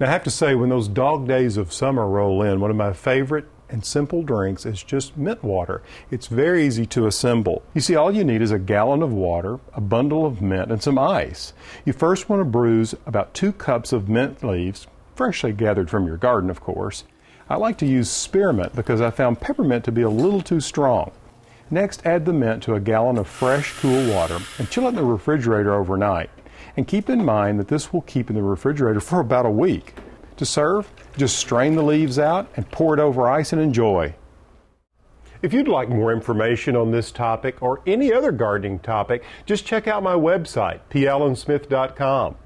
Now, I have to say, when those dog days of summer roll in, one of my favorite and simple drinks is just mint water. It's very easy to assemble. You see, all you need is a gallon of water, a bundle of mint, and some ice. You first want to bruise about two cups of mint leaves, freshly gathered from your garden, of course. I like to use spearmint because I found peppermint to be a little too strong. Next, add the mint to a gallon of fresh, cool water and chill it in the refrigerator overnight. And keep in mind that this will keep in the refrigerator for about a week. To serve, just strain the leaves out and pour it over ice and enjoy. If you'd like more information on this topic or any other gardening topic, just check out my website, plansmith.com.